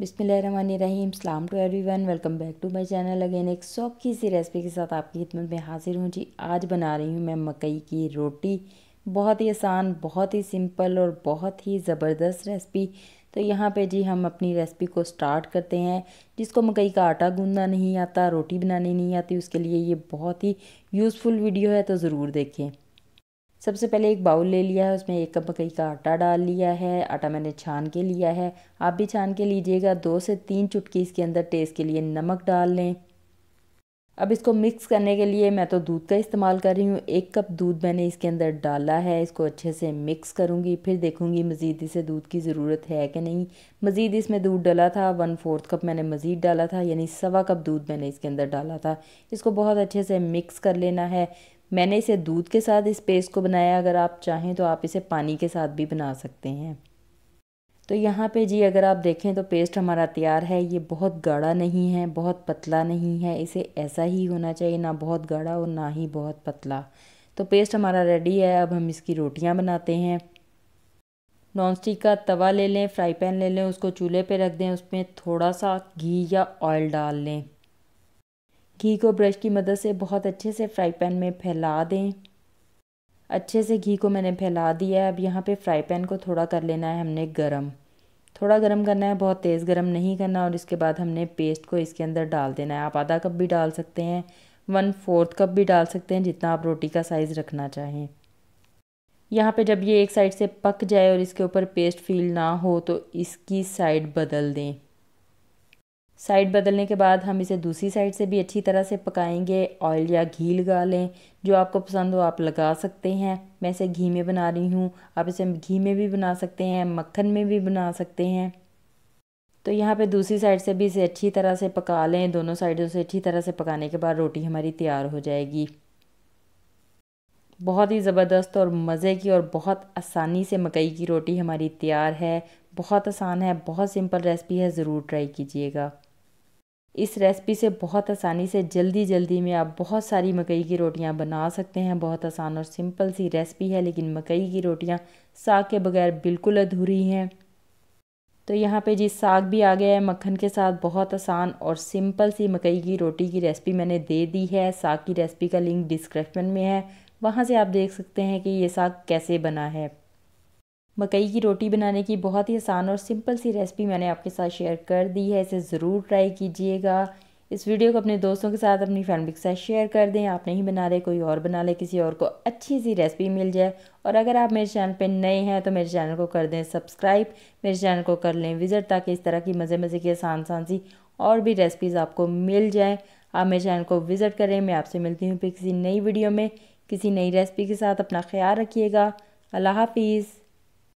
बिसमीम सलाम to everyone welcome back to my channel again एक शौक की सी रेसिपी के साथ आपकी खिदमत में हाजिर हूँ जी आज बना रही हूँ मैं मकई की रोटी बहुत ही आसान बहुत ही सिंपल और बहुत ही ज़बरदस्त रेसिपी तो यहाँ पे जी हम अपनी रेसिपी को स्टार्ट करते हैं जिसको मकई का आटा गूँधना नहीं आता रोटी बनानी नहीं आती उसके लिए ये बहुत ही यूज़फुल वीडियो है तो ज़रूर देखें सबसे पहले एक बाउल ले लिया है उसमें एक कप मकई का आटा डाल लिया है आटा मैंने छान के लिया है आप भी छान के लीजिएगा दो से तीन चुटकी इसके अंदर टेस्ट के लिए नमक डाल लें अब इसको मिक्स करने के लिए मैं तो दूध का इस्तेमाल कर रही हूँ एक कप दूध मैंने इसके अंदर डाला है इसको अच्छे से मिक्स करूँगी फिर देखूँगी मज़ीद इसे दूध की ज़रूरत है कि नहीं मज़ीद इसमें दूध डाला था वन फोर्थ कप मैंने मज़ीद डाला था यानी सवा कप दूध मैंने इसके अंदर डाला था इसको बहुत अच्छे से मिक्स कर लेना है मैंने इसे दूध के साथ इस पेस्ट को बनाया अगर आप चाहें तो आप इसे पानी के साथ भी बना सकते हैं तो यहाँ पे जी अगर आप देखें तो पेस्ट हमारा तैयार है ये बहुत गाढ़ा नहीं है बहुत पतला नहीं है इसे ऐसा ही होना चाहिए ना बहुत गाढ़ा और ना ही बहुत पतला तो पेस्ट हमारा रेडी है अब हम इसकी रोटियाँ बनाते हैं नॉन स्टिक का तवा ले लें फ्राई पैन ले लें उसको चूल्हे पे रख दें उसमें थोड़ा सा घी या ऑयल डाल लें घी को ब्रश की मदद से बहुत अच्छे से फ्राई पैन में फैला दें अच्छे से घी को मैंने फैला दिया है अब यहाँ पे फ्राई पैन को थोड़ा कर लेना है हमने गरम थोड़ा गरम करना है बहुत तेज़ गरम नहीं करना और इसके बाद हमने पेस्ट को इसके अंदर डाल देना है आप आधा कप भी डाल सकते हैं वन फोर्थ कप भी डाल सकते हैं जितना आप रोटी का साइज़ रखना चाहें यहाँ पे जब ये एक साइड से पक जाए और इसके ऊपर पेस्ट फील ना हो तो इसकी साइड बदल दें साइड बदलने के बाद हम इसे दूसरी साइड से भी अच्छी तरह से पकाएंगे ऑयल या घी लगा लें जो आपको पसंद हो आप लगा सकते हैं मैं इसे घी में बना रही हूँ आप इसे घी में भी बना सकते हैं मक्खन में भी बना सकते हैं तो यहाँ पे दूसरी साइड से भी इसे अच्छी तरह से पका लें दोनों साइडों से अच्छी तरह से पकाने के बाद रोटी हमारी तैयार हो जाएगी बहुत ही ज़बरदस्त और मज़े की और बहुत आसानी से मकई की रोटी हमारी तैयार है बहुत आसान है बहुत सिंपल रेसिपी है ज़रूर ट्राई कीजिएगा इस रेसिपी से बहुत आसानी से जल्दी जल्दी में आप बहुत सारी मकई की रोटियां बना सकते हैं बहुत आसान और सिंपल सी रेसिपी है लेकिन मकई की रोटियां साग के बगैर बिल्कुल अधूरी हैं तो यहाँ पे जी साग भी आ गया है मक्खन के साथ बहुत आसान और सिंपल सी मकई की रोटी की रेसिपी मैंने दे दी है साग की रेसिपी का लिंक डिस्क्रिप्शन में है वहाँ से आप देख सकते हैं कि ये साग कैसे बना है मकई की रोटी बनाने की बहुत ही आसान और सिंपल सी रेसिपी मैंने आपके साथ शेयर कर दी है इसे ज़रूर ट्राई कीजिएगा इस वीडियो को अपने दोस्तों के साथ अपनी फैमिली के साथ शेयर कर दें आप नहीं बना रहे कोई और बना ले किसी और को अच्छी सी रेसिपी मिल जाए और अगर आप मेरे चैनल पर नए हैं तो मेरे चैनल को कर दें सब्सक्राइब मेरे चैनल को कर लें विज़िट ताकि इस तरह की मज़े मज़े की आसान आसान सी और भी रेसिपीज़ आपको मिल जाएँ आप मेरे चैनल को विज़िट करें मैं आपसे मिलती हूँ फिर किसी नई वीडियो में किसी नई रेसिपी के साथ अपना ख्याल रखिएगा अल्लाह हाफिज़